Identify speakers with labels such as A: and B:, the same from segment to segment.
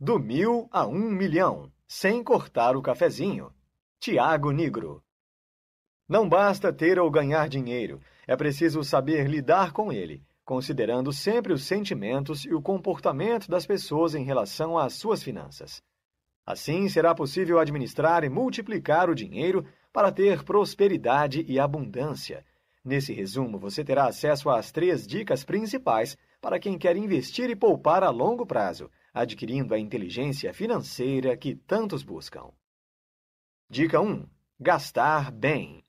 A: do mil a um milhão, sem cortar o cafezinho. Tiago Negro Não basta ter ou ganhar dinheiro, é preciso saber lidar com ele, considerando sempre os sentimentos e o comportamento das pessoas em relação às suas finanças. Assim, será possível administrar e multiplicar o dinheiro para ter prosperidade e abundância. Nesse resumo, você terá acesso às três dicas principais para quem quer investir e poupar a longo prazo adquirindo a inteligência financeira que tantos buscam. Dica 1: Gastar bem.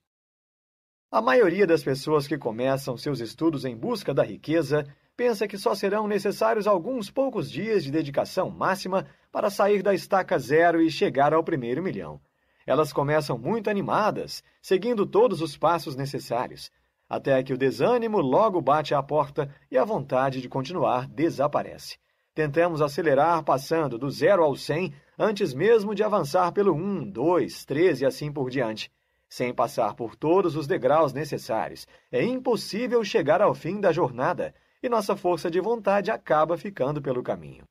A: A maioria das pessoas que começam seus estudos em busca da riqueza pensa que só serão necessários alguns poucos dias de dedicação máxima para sair da estaca zero e chegar ao primeiro milhão. Elas começam muito animadas, seguindo todos os passos necessários, até que o desânimo logo bate à porta e a vontade de continuar desaparece tentamos acelerar passando do 0 ao 100 antes mesmo de avançar pelo 1, 2, 3 e assim por diante. Sem passar por todos os degraus necessários, é impossível chegar ao fim da jornada e nossa força de vontade acaba ficando pelo caminho.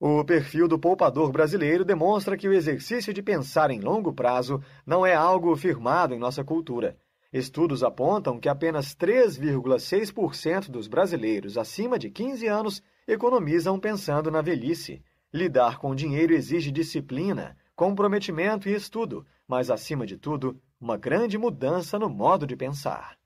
A: O perfil do poupador brasileiro demonstra que o exercício de pensar em longo prazo não é algo firmado em nossa cultura. Estudos apontam que apenas 3,6% dos brasileiros acima de 15 anos economizam pensando na velhice. Lidar com dinheiro exige disciplina, comprometimento e estudo, mas, acima de tudo, uma grande mudança no modo de pensar.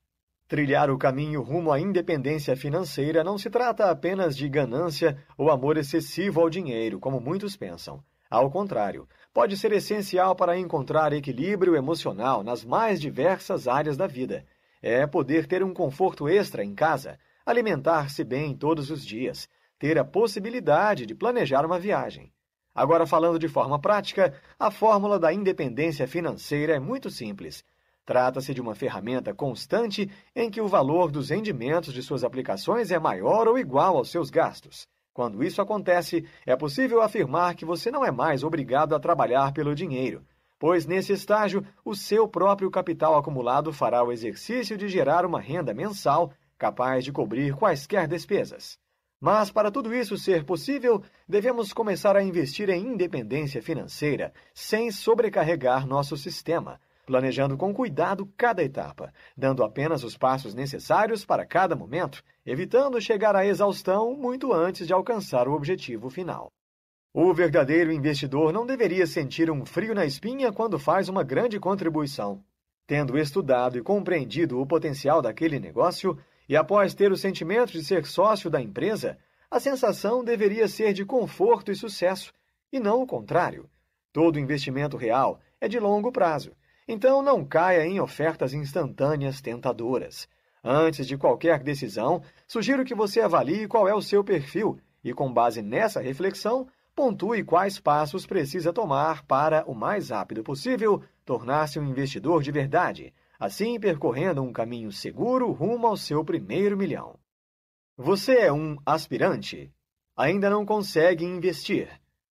A: Trilhar o caminho rumo à independência financeira não se trata apenas de ganância ou amor excessivo ao dinheiro, como muitos pensam. Ao contrário, pode ser essencial para encontrar equilíbrio emocional nas mais diversas áreas da vida. É poder ter um conforto extra em casa, alimentar-se bem todos os dias, ter a possibilidade de planejar uma viagem. Agora, falando de forma prática, a fórmula da independência financeira é muito simples. Trata-se de uma ferramenta constante em que o valor dos rendimentos de suas aplicações é maior ou igual aos seus gastos. Quando isso acontece, é possível afirmar que você não é mais obrigado a trabalhar pelo dinheiro, pois nesse estágio, o seu próprio capital acumulado fará o exercício de gerar uma renda mensal capaz de cobrir quaisquer despesas. Mas, para tudo isso ser possível, devemos começar a investir em independência financeira, sem sobrecarregar nosso sistema, planejando com cuidado cada etapa, dando apenas os passos necessários para cada momento, evitando chegar à exaustão muito antes de alcançar o objetivo final. O verdadeiro investidor não deveria sentir um frio na espinha quando faz uma grande contribuição. Tendo estudado e compreendido o potencial daquele negócio, e após ter o sentimento de ser sócio da empresa, a sensação deveria ser de conforto e sucesso, e não o contrário. Todo investimento real é de longo prazo, então não caia em ofertas instantâneas tentadoras. Antes de qualquer decisão, sugiro que você avalie qual é o seu perfil e, com base nessa reflexão, pontue quais passos precisa tomar para, o mais rápido possível, tornar-se um investidor de verdade assim percorrendo um caminho seguro rumo ao seu primeiro milhão. Você é um aspirante? Ainda não consegue investir.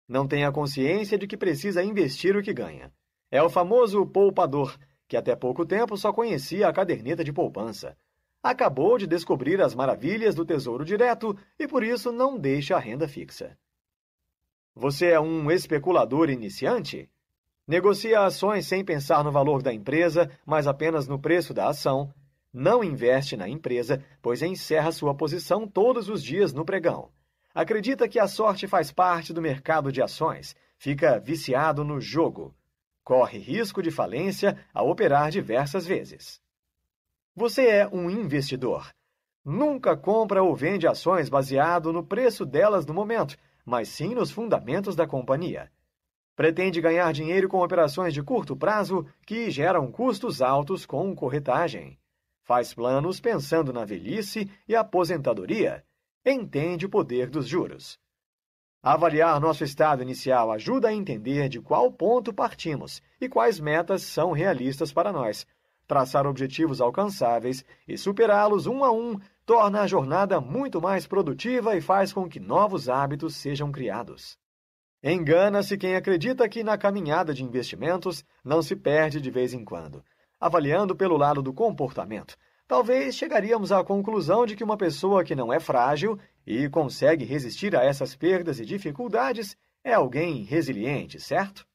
A: Não tem a consciência de que precisa investir o que ganha. É o famoso poupador, que até pouco tempo só conhecia a caderneta de poupança. Acabou de descobrir as maravilhas do Tesouro Direto e por isso não deixa a renda fixa. Você é um especulador iniciante? negocia ações sem pensar no valor da empresa, mas apenas no preço da ação, não investe na empresa, pois encerra sua posição todos os dias no pregão. Acredita que a sorte faz parte do mercado de ações, fica viciado no jogo. Corre risco de falência ao operar diversas vezes. Você é um investidor. Nunca compra ou vende ações baseado no preço delas no momento, mas sim nos fundamentos da companhia pretende ganhar dinheiro com operações de curto prazo que geram custos altos com corretagem. Faz planos pensando na velhice e aposentadoria. Entende o poder dos juros. Avaliar nosso estado inicial ajuda a entender de qual ponto partimos e quais metas são realistas para nós. Traçar objetivos alcançáveis e superá-los um a um torna a jornada muito mais produtiva e faz com que novos hábitos sejam criados. Engana-se quem acredita que na caminhada de investimentos não se perde de vez em quando. Avaliando pelo lado do comportamento, talvez chegaríamos à conclusão de que uma pessoa que não é frágil e consegue resistir a essas perdas e dificuldades é alguém resiliente, certo?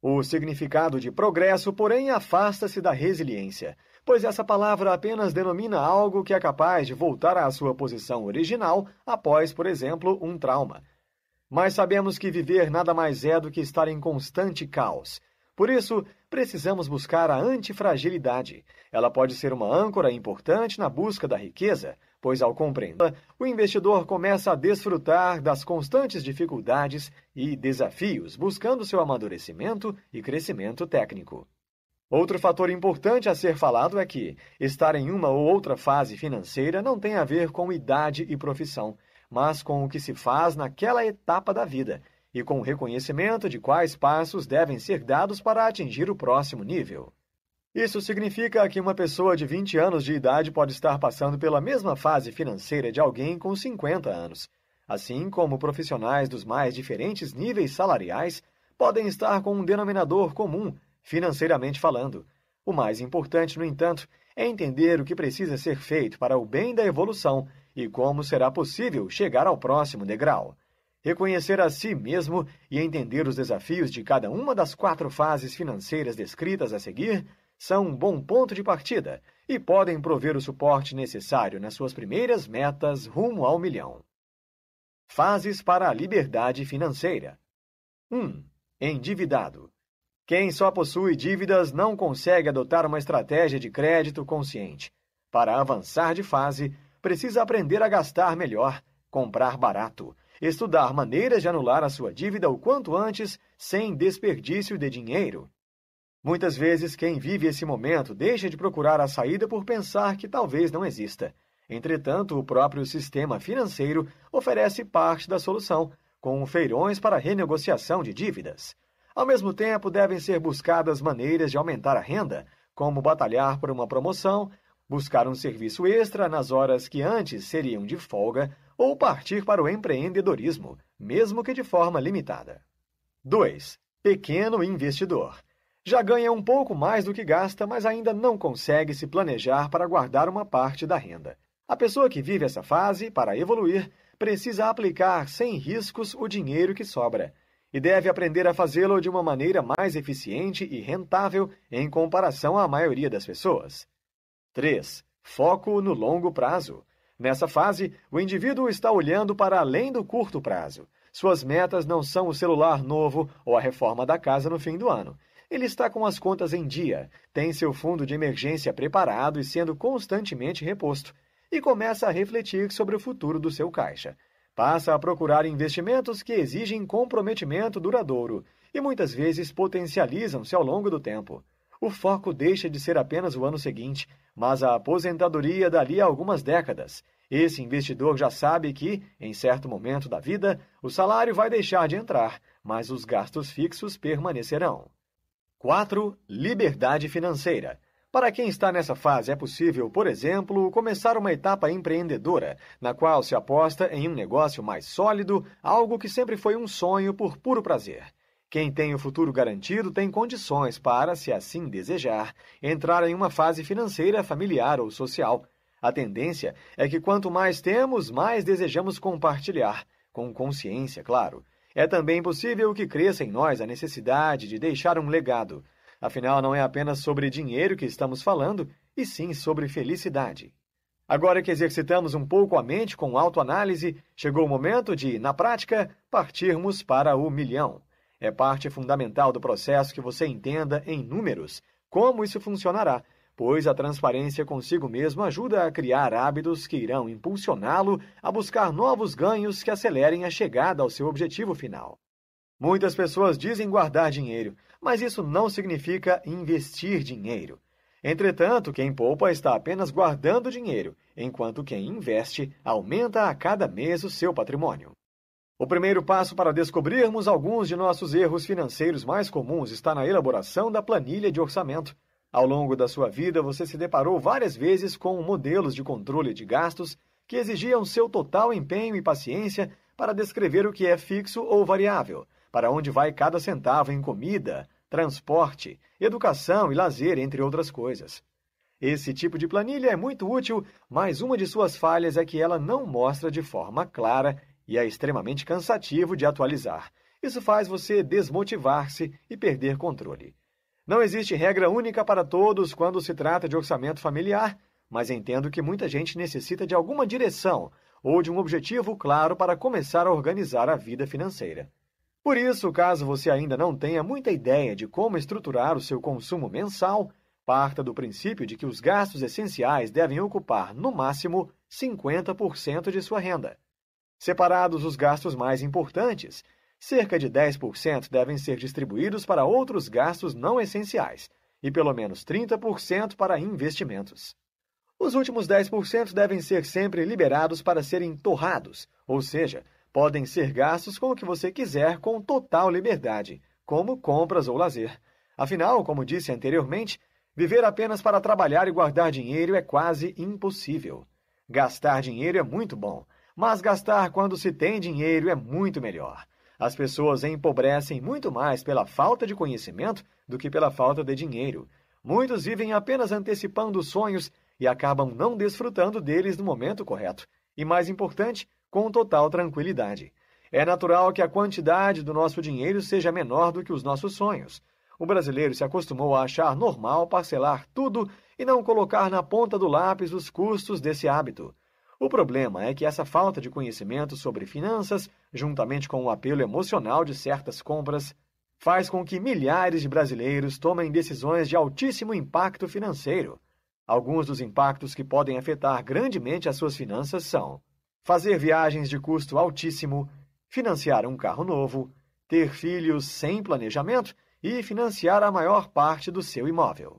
A: O significado de progresso, porém, afasta-se da resiliência, pois essa palavra apenas denomina algo que é capaz de voltar à sua posição original após, por exemplo, um trauma mas sabemos que viver nada mais é do que estar em constante caos. Por isso, precisamos buscar a antifragilidade. Ela pode ser uma âncora importante na busca da riqueza, pois, ao compreendê-la, o investidor começa a desfrutar das constantes dificuldades e desafios, buscando seu amadurecimento e crescimento técnico. Outro fator importante a ser falado é que estar em uma ou outra fase financeira não tem a ver com idade e profissão, mas com o que se faz naquela etapa da vida e com o reconhecimento de quais passos devem ser dados para atingir o próximo nível. Isso significa que uma pessoa de 20 anos de idade pode estar passando pela mesma fase financeira de alguém com 50 anos, assim como profissionais dos mais diferentes níveis salariais podem estar com um denominador comum, financeiramente falando. O mais importante, no entanto, é entender o que precisa ser feito para o bem da evolução e como será possível chegar ao próximo degrau. Reconhecer a si mesmo e entender os desafios de cada uma das quatro fases financeiras descritas a seguir são um bom ponto de partida e podem prover o suporte necessário nas suas primeiras metas rumo ao milhão. Fases para a liberdade financeira: 1. Endividado. Quem só possui dívidas não consegue adotar uma estratégia de crédito consciente. Para avançar de fase, precisa aprender a gastar melhor, comprar barato, estudar maneiras de anular a sua dívida o quanto antes, sem desperdício de dinheiro. Muitas vezes, quem vive esse momento deixa de procurar a saída por pensar que talvez não exista. Entretanto, o próprio sistema financeiro oferece parte da solução, com feirões para renegociação de dívidas. Ao mesmo tempo, devem ser buscadas maneiras de aumentar a renda, como batalhar por uma promoção, buscar um serviço extra nas horas que antes seriam de folga ou partir para o empreendedorismo, mesmo que de forma limitada. 2. Pequeno investidor. Já ganha um pouco mais do que gasta, mas ainda não consegue se planejar para guardar uma parte da renda. A pessoa que vive essa fase, para evoluir, precisa aplicar sem riscos o dinheiro que sobra e deve aprender a fazê-lo de uma maneira mais eficiente e rentável em comparação à maioria das pessoas. 3. Foco no longo prazo. Nessa fase, o indivíduo está olhando para além do curto prazo. Suas metas não são o celular novo ou a reforma da casa no fim do ano. Ele está com as contas em dia, tem seu fundo de emergência preparado e sendo constantemente reposto, e começa a refletir sobre o futuro do seu caixa. Passa a procurar investimentos que exigem comprometimento duradouro e muitas vezes potencializam-se ao longo do tempo o foco deixa de ser apenas o ano seguinte, mas a aposentadoria dali a algumas décadas. Esse investidor já sabe que, em certo momento da vida, o salário vai deixar de entrar, mas os gastos fixos permanecerão. 4. Liberdade financeira. Para quem está nessa fase, é possível, por exemplo, começar uma etapa empreendedora, na qual se aposta em um negócio mais sólido, algo que sempre foi um sonho por puro prazer. Quem tem o futuro garantido tem condições para, se assim desejar, entrar em uma fase financeira, familiar ou social. A tendência é que quanto mais temos, mais desejamos compartilhar, com consciência, claro. É também possível que cresça em nós a necessidade de deixar um legado. Afinal, não é apenas sobre dinheiro que estamos falando, e sim sobre felicidade. Agora que exercitamos um pouco a mente com autoanálise, chegou o momento de, na prática, partirmos para o milhão. É parte fundamental do processo que você entenda, em números, como isso funcionará, pois a transparência consigo mesmo ajuda a criar hábitos que irão impulsioná-lo a buscar novos ganhos que acelerem a chegada ao seu objetivo final. Muitas pessoas dizem guardar dinheiro, mas isso não significa investir dinheiro. Entretanto, quem poupa está apenas guardando dinheiro, enquanto quem investe aumenta a cada mês o seu patrimônio. O primeiro passo para descobrirmos alguns de nossos erros financeiros mais comuns está na elaboração da planilha de orçamento. Ao longo da sua vida, você se deparou várias vezes com modelos de controle de gastos que exigiam seu total empenho e paciência para descrever o que é fixo ou variável, para onde vai cada centavo em comida, transporte, educação e lazer, entre outras coisas. Esse tipo de planilha é muito útil, mas uma de suas falhas é que ela não mostra de forma clara e é extremamente cansativo de atualizar. Isso faz você desmotivar-se e perder controle. Não existe regra única para todos quando se trata de orçamento familiar, mas entendo que muita gente necessita de alguma direção ou de um objetivo claro para começar a organizar a vida financeira. Por isso, caso você ainda não tenha muita ideia de como estruturar o seu consumo mensal, parta do princípio de que os gastos essenciais devem ocupar, no máximo, 50% de sua renda. Separados os gastos mais importantes, cerca de 10% devem ser distribuídos para outros gastos não essenciais e pelo menos 30% para investimentos. Os últimos 10% devem ser sempre liberados para serem torrados, ou seja, podem ser gastos com o que você quiser com total liberdade, como compras ou lazer. Afinal, como disse anteriormente, viver apenas para trabalhar e guardar dinheiro é quase impossível. Gastar dinheiro é muito bom, mas gastar quando se tem dinheiro é muito melhor. As pessoas empobrecem muito mais pela falta de conhecimento do que pela falta de dinheiro. Muitos vivem apenas antecipando sonhos e acabam não desfrutando deles no momento correto. E mais importante, com total tranquilidade. É natural que a quantidade do nosso dinheiro seja menor do que os nossos sonhos. O brasileiro se acostumou a achar normal parcelar tudo e não colocar na ponta do lápis os custos desse hábito. O problema é que essa falta de conhecimento sobre finanças, juntamente com o apelo emocional de certas compras, faz com que milhares de brasileiros tomem decisões de altíssimo impacto financeiro. Alguns dos impactos que podem afetar grandemente as suas finanças são fazer viagens de custo altíssimo, financiar um carro novo, ter filhos sem planejamento e financiar a maior parte do seu imóvel.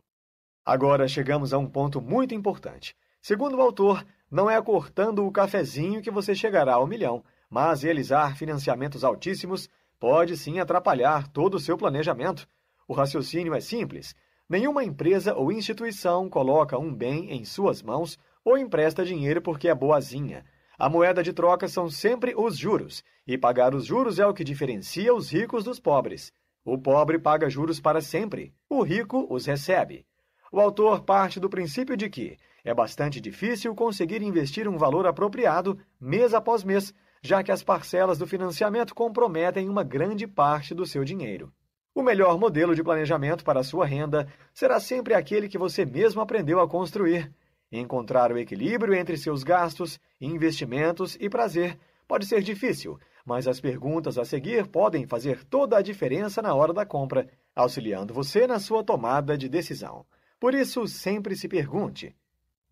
A: Agora chegamos a um ponto muito importante. Segundo o autor, não é cortando o cafezinho que você chegará ao milhão, mas realizar financiamentos altíssimos pode sim atrapalhar todo o seu planejamento. O raciocínio é simples. Nenhuma empresa ou instituição coloca um bem em suas mãos ou empresta dinheiro porque é boazinha. A moeda de troca são sempre os juros, e pagar os juros é o que diferencia os ricos dos pobres. O pobre paga juros para sempre, o rico os recebe. O autor parte do princípio de que é bastante difícil conseguir investir um valor apropriado mês após mês, já que as parcelas do financiamento comprometem uma grande parte do seu dinheiro. O melhor modelo de planejamento para a sua renda será sempre aquele que você mesmo aprendeu a construir. Encontrar o equilíbrio entre seus gastos, investimentos e prazer pode ser difícil, mas as perguntas a seguir podem fazer toda a diferença na hora da compra, auxiliando você na sua tomada de decisão. Por isso, sempre se pergunte: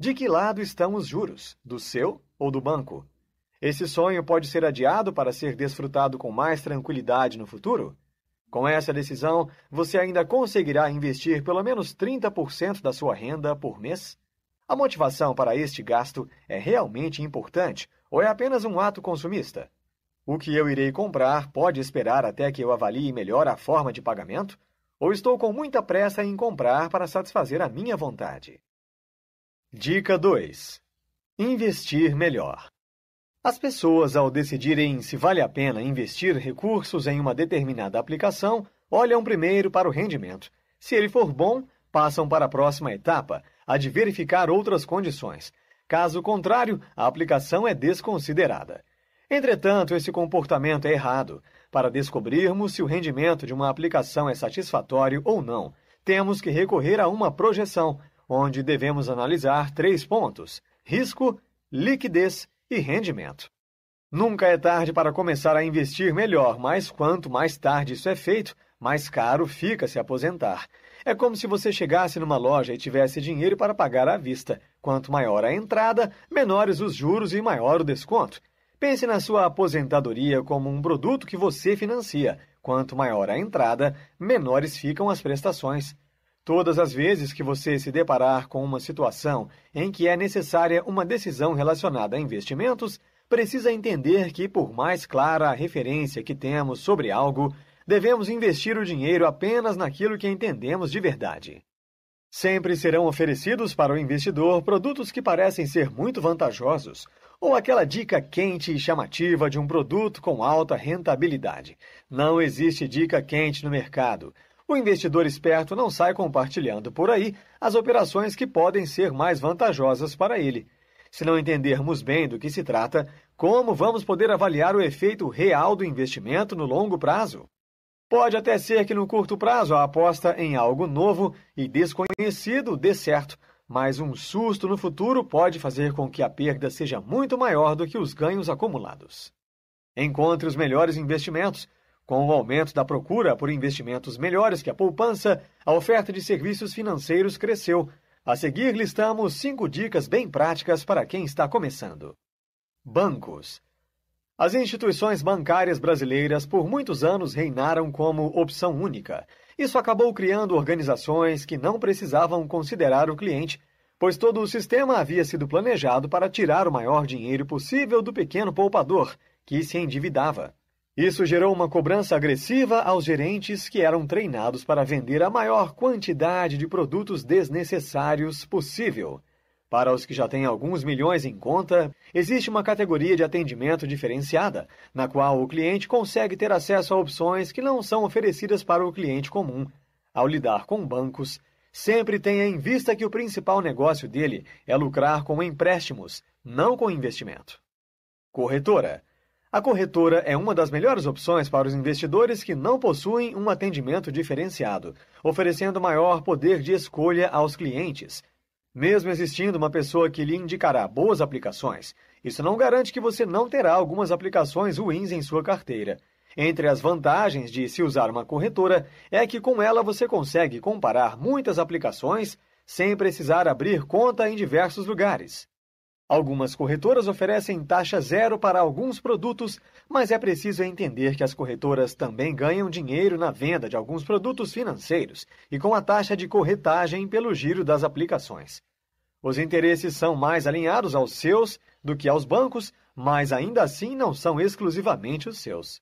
A: de que lado estão os juros? Do seu ou do banco? Esse sonho pode ser adiado para ser desfrutado com mais tranquilidade no futuro? Com essa decisão, você ainda conseguirá investir pelo menos 30% da sua renda por mês? A motivação para este gasto é realmente importante ou é apenas um ato consumista? O que eu irei comprar pode esperar até que eu avalie melhor a forma de pagamento? Ou estou com muita pressa em comprar para satisfazer a minha vontade? Dica 2: Investir melhor. As pessoas, ao decidirem se vale a pena investir recursos em uma determinada aplicação, olham primeiro para o rendimento. Se ele for bom, passam para a próxima etapa, a de verificar outras condições. Caso contrário, a aplicação é desconsiderada. Entretanto, esse comportamento é errado. Para descobrirmos se o rendimento de uma aplicação é satisfatório ou não, temos que recorrer a uma projeção, onde devemos analisar três pontos: risco, liquidez e rendimento. Nunca é tarde para começar a investir melhor, mas quanto mais tarde isso é feito, mais caro fica se aposentar. É como se você chegasse numa loja e tivesse dinheiro para pagar à vista. Quanto maior a entrada, menores os juros e maior o desconto. Pense na sua aposentadoria como um produto que você financia. Quanto maior a entrada, menores ficam as prestações. Todas as vezes que você se deparar com uma situação em que é necessária uma decisão relacionada a investimentos, precisa entender que, por mais clara a referência que temos sobre algo, devemos investir o dinheiro apenas naquilo que entendemos de verdade. Sempre serão oferecidos para o investidor produtos que parecem ser muito vantajosos, ou aquela dica quente e chamativa de um produto com alta rentabilidade. Não existe dica quente no mercado. O investidor esperto não sai compartilhando por aí as operações que podem ser mais vantajosas para ele. Se não entendermos bem do que se trata, como vamos poder avaliar o efeito real do investimento no longo prazo? Pode até ser que no curto prazo a aposta em algo novo e desconhecido dê certo, mas um susto no futuro pode fazer com que a perda seja muito maior do que os ganhos acumulados. Encontre os melhores investimentos com o aumento da procura por investimentos melhores que a poupança, a oferta de serviços financeiros cresceu. A seguir, listamos cinco dicas bem práticas para quem está começando. Bancos. As instituições bancárias brasileiras por muitos anos reinaram como opção única. Isso acabou criando organizações que não precisavam considerar o cliente, pois todo o sistema havia sido planejado para tirar o maior dinheiro possível do pequeno poupador, que se endividava. Isso gerou uma cobrança agressiva aos gerentes que eram treinados para vender a maior quantidade de produtos desnecessários possível. Para os que já têm alguns milhões em conta, existe uma categoria de atendimento diferenciada, na qual o cliente consegue ter acesso a opções que não são oferecidas para o cliente comum. Ao lidar com bancos, sempre tenha em vista que o principal negócio dele é lucrar com empréstimos, não com investimento. Corretora a corretora é uma das melhores opções para os investidores que não possuem um atendimento diferenciado, oferecendo maior poder de escolha aos clientes. Mesmo existindo uma pessoa que lhe indicará boas aplicações, isso não garante que você não terá algumas aplicações ruins em sua carteira. Entre as vantagens de se usar uma corretora é que com ela você consegue comparar muitas aplicações sem precisar abrir conta em diversos lugares. Algumas corretoras oferecem taxa zero para alguns produtos, mas é preciso entender que as corretoras também ganham dinheiro na venda de alguns produtos financeiros e com a taxa de corretagem pelo giro das aplicações. Os interesses são mais alinhados aos seus do que aos bancos, mas ainda assim não são exclusivamente os seus.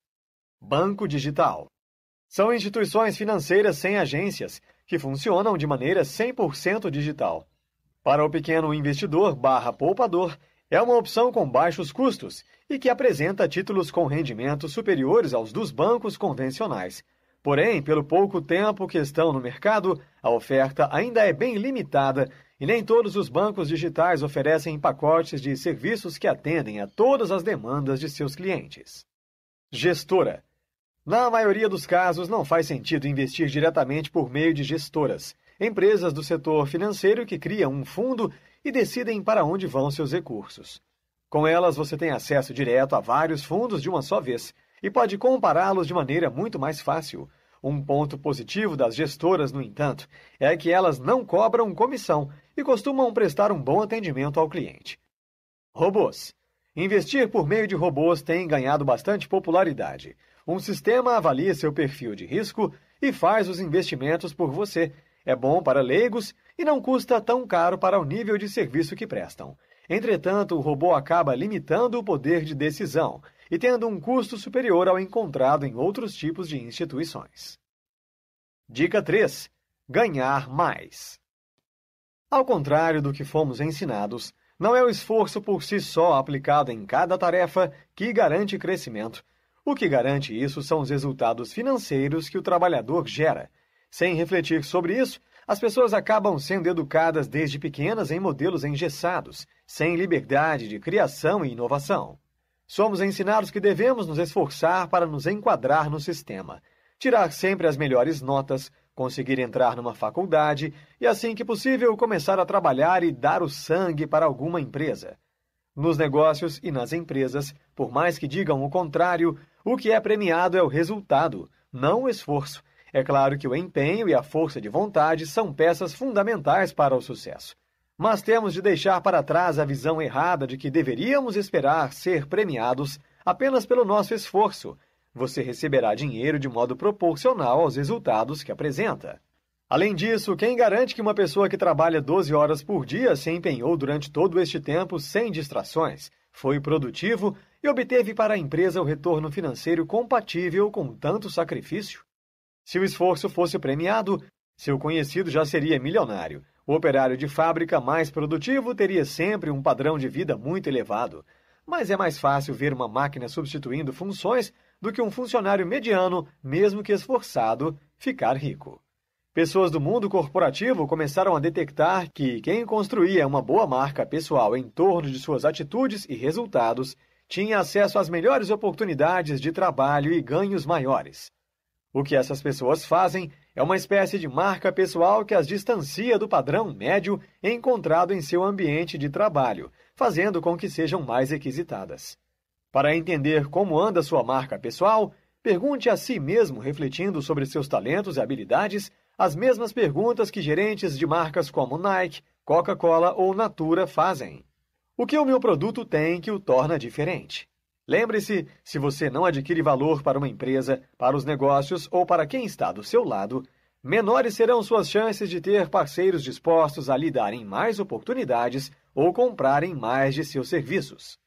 A: Banco Digital São instituições financeiras sem agências, que funcionam de maneira 100% digital. Para o pequeno investidor barra poupador, é uma opção com baixos custos e que apresenta títulos com rendimentos superiores aos dos bancos convencionais. Porém, pelo pouco tempo que estão no mercado, a oferta ainda é bem limitada e nem todos os bancos digitais oferecem pacotes de serviços que atendem a todas as demandas de seus clientes. Gestora: Na maioria dos casos, não faz sentido investir diretamente por meio de gestoras empresas do setor financeiro que criam um fundo e decidem para onde vão seus recursos. Com elas, você tem acesso direto a vários fundos de uma só vez e pode compará-los de maneira muito mais fácil. Um ponto positivo das gestoras, no entanto, é que elas não cobram comissão e costumam prestar um bom atendimento ao cliente. Robôs. Investir por meio de robôs tem ganhado bastante popularidade. Um sistema avalia seu perfil de risco e faz os investimentos por você, é bom para leigos e não custa tão caro para o nível de serviço que prestam. Entretanto, o robô acaba limitando o poder de decisão e tendo um custo superior ao encontrado em outros tipos de instituições. Dica 3: Ganhar mais. Ao contrário do que fomos ensinados, não é o esforço por si só aplicado em cada tarefa que garante crescimento. O que garante isso são os resultados financeiros que o trabalhador gera, sem refletir sobre isso, as pessoas acabam sendo educadas desde pequenas em modelos engessados, sem liberdade de criação e inovação. Somos ensinados que devemos nos esforçar para nos enquadrar no sistema, tirar sempre as melhores notas, conseguir entrar numa faculdade e, assim que possível, começar a trabalhar e dar o sangue para alguma empresa. Nos negócios e nas empresas, por mais que digam o contrário, o que é premiado é o resultado, não o esforço, é claro que o empenho e a força de vontade são peças fundamentais para o sucesso. Mas temos de deixar para trás a visão errada de que deveríamos esperar ser premiados apenas pelo nosso esforço. Você receberá dinheiro de modo proporcional aos resultados que apresenta. Além disso, quem garante que uma pessoa que trabalha 12 horas por dia se empenhou durante todo este tempo sem distrações, foi produtivo e obteve para a empresa o retorno financeiro compatível com tanto sacrifício? Se o esforço fosse premiado, seu conhecido já seria milionário. O operário de fábrica mais produtivo teria sempre um padrão de vida muito elevado. Mas é mais fácil ver uma máquina substituindo funções do que um funcionário mediano, mesmo que esforçado, ficar rico. Pessoas do mundo corporativo começaram a detectar que quem construía uma boa marca pessoal em torno de suas atitudes e resultados tinha acesso às melhores oportunidades de trabalho e ganhos maiores. O que essas pessoas fazem é uma espécie de marca pessoal que as distancia do padrão médio encontrado em seu ambiente de trabalho, fazendo com que sejam mais requisitadas. Para entender como anda sua marca pessoal, pergunte a si mesmo, refletindo sobre seus talentos e habilidades, as mesmas perguntas que gerentes de marcas como Nike, Coca-Cola ou Natura fazem. O que o meu produto tem que o torna diferente? Lembre-se: se você não adquire valor para uma empresa, para os negócios ou para quem está do seu lado, menores serão suas chances de ter parceiros dispostos a lhe darem mais oportunidades ou comprarem mais de seus serviços.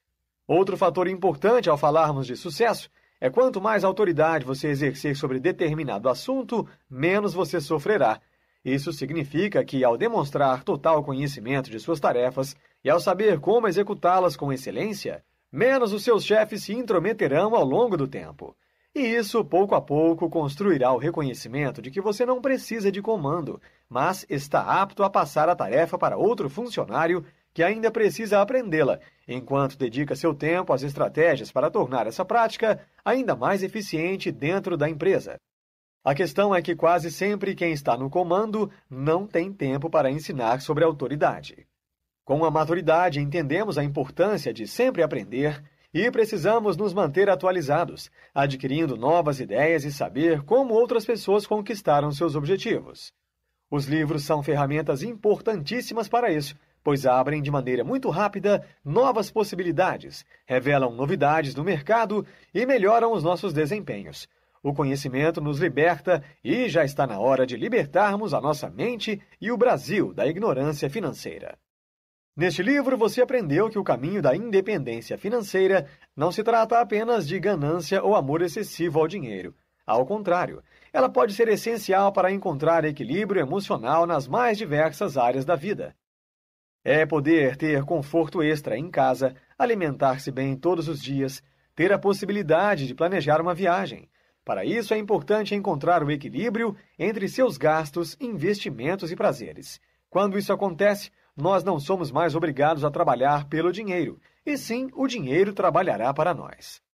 A: Outro fator importante ao falarmos de sucesso é quanto mais autoridade você exercer sobre determinado assunto, menos você sofrerá. Isso significa que, ao demonstrar total conhecimento de suas tarefas e ao saber como executá-las com excelência, menos os seus chefes se intrometerão ao longo do tempo. E isso, pouco a pouco, construirá o reconhecimento de que você não precisa de comando, mas está apto a passar a tarefa para outro funcionário que ainda precisa aprendê-la, enquanto dedica seu tempo às estratégias para tornar essa prática ainda mais eficiente dentro da empresa. A questão é que quase sempre quem está no comando não tem tempo para ensinar sobre autoridade. Com a maturidade, entendemos a importância de sempre aprender e precisamos nos manter atualizados, adquirindo novas ideias e saber como outras pessoas conquistaram seus objetivos. Os livros são ferramentas importantíssimas para isso, pois abrem de maneira muito rápida novas possibilidades, revelam novidades no mercado e melhoram os nossos desempenhos. O conhecimento nos liberta e já está na hora de libertarmos a nossa mente e o Brasil da ignorância financeira. Neste livro, você aprendeu que o caminho da independência financeira não se trata apenas de ganância ou amor excessivo ao dinheiro. Ao contrário, ela pode ser essencial para encontrar equilíbrio emocional nas mais diversas áreas da vida. É poder ter conforto extra em casa, alimentar-se bem todos os dias, ter a possibilidade de planejar uma viagem. Para isso, é importante encontrar o equilíbrio entre seus gastos, investimentos e prazeres. Quando isso acontece, nós não somos mais obrigados a trabalhar pelo dinheiro, e sim o dinheiro trabalhará para nós.